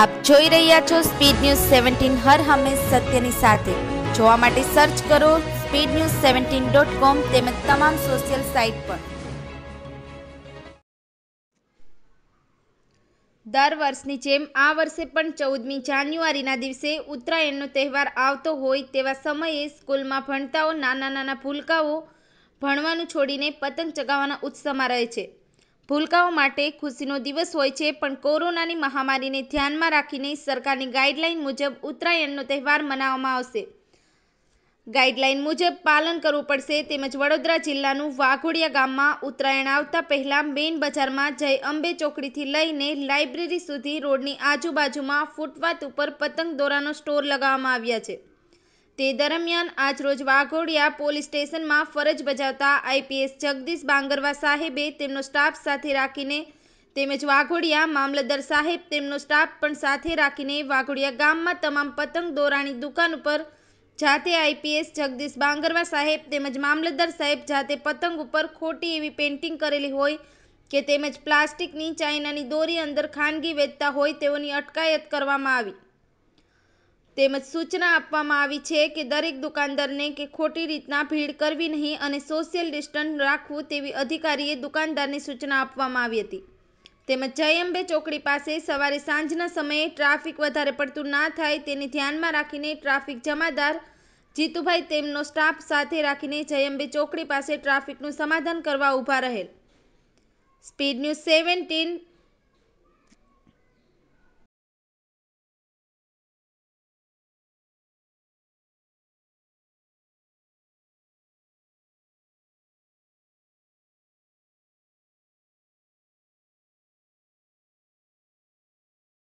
આપ જોઈ રહ્યા છો સ્પીડ ન્યૂઝ સેવન્ટીન હર હંમેશ સત્યની સાથે જોવા માટે સર્ચ કરો speed news seventeen dot com તેમજ તમામ સોશિયલ સાઇટ પર દર વર્ષની જેમ આ વર્ષે પણ ચૌદમી જાન્યુઆરીના દિવસે ઉત્તરાયણનો તહેવાર આવતો હોય તેવા સમયે સ્કૂલમાં ભણતાઓ નાના નાના ભૂલકાઓ ભણવાનું છોડીને પતંગ ચગાવવાના ઉત્સવમાં રહે છે ભૂલકાઓ માટે ખુશીનો દિવસ હોય છે પણ કોરોનાની મહામારીને ધ્યાનમાં રાખીને સરકારની ગાઈડલાઈન મુજબ ઉત્તરાયણનો તહેવાર મનાવવામાં આવશે ગાઈડલાઈન મુજબ પાલન કરવું પડશે તેમજ વડોદરા જિલ્લાનું વાઘોડિયા ગામમાં ઉત્તરાયણ આવતા પહેલાં મેઇન બજારમાં જય અંબે ચોકડીથી લઈને લાઇબ્રેરી સુધી રોડની આજુબાજુમાં ફૂટપાથ ઉપર પતંગ દોરાનો સ્ટોર લગાવવામાં આવ્યા છે તે દરમિયાન આજરોજ વાઘોડિયા પોલીસ સ્ટેશનમાં ફરજ બજાવતા આઈપીએસ જગદીશ બાંગરવા સાહેબે તેમનો સ્ટાફ સાથે રાખીને તેમજ વાઘોડિયા મામલતદાર સાહેબ તેમનો સ્ટાફ પણ સાથે રાખીને વાઘોડિયા ગામમાં તમામ પતંગ દોરાની દુકાન ઉપર જાતે આઈપીએસ જગદીશ બાંગરવા સાહેબ તેમજ મામલતદાર સાહેબ જાતે પતંગ ઉપર ખોટી એવી પેઇન્ટિંગ કરેલી હોય કે તેમજ પ્લાસ્ટિકની ચાઇનાની દોરી અંદર ખાનગી વેચતા હોય તેઓની અટકાયત કરવામાં આવી તેમજ સૂચના આપવામાં આવી છે કે દરેક દુકાનદારને કે ખોટી રીતના ભીડ કરવી નહીં અને સોશિયલ ડિસ્ટન્સ રાખવું તેવી અધિકારીએ દુકાનદારને સૂચના આપવામાં આવી હતી તેમજ જયંબે ચોકડી પાસે સવારે સાંજના સમયે ટ્રાફિક વધારે પડતું ના થાય તેને ધ્યાનમાં રાખીને ટ્રાફિક જમાદાર જીતુભાઈ તેમનો સ્ટાફ સાથે રાખીને જયંબે ચોકડી પાસે ટ્રાફિકનું સમાધાન કરવા ઊભા રહેલ સ્પીડ ન્યૂઝ સેવન્ટીન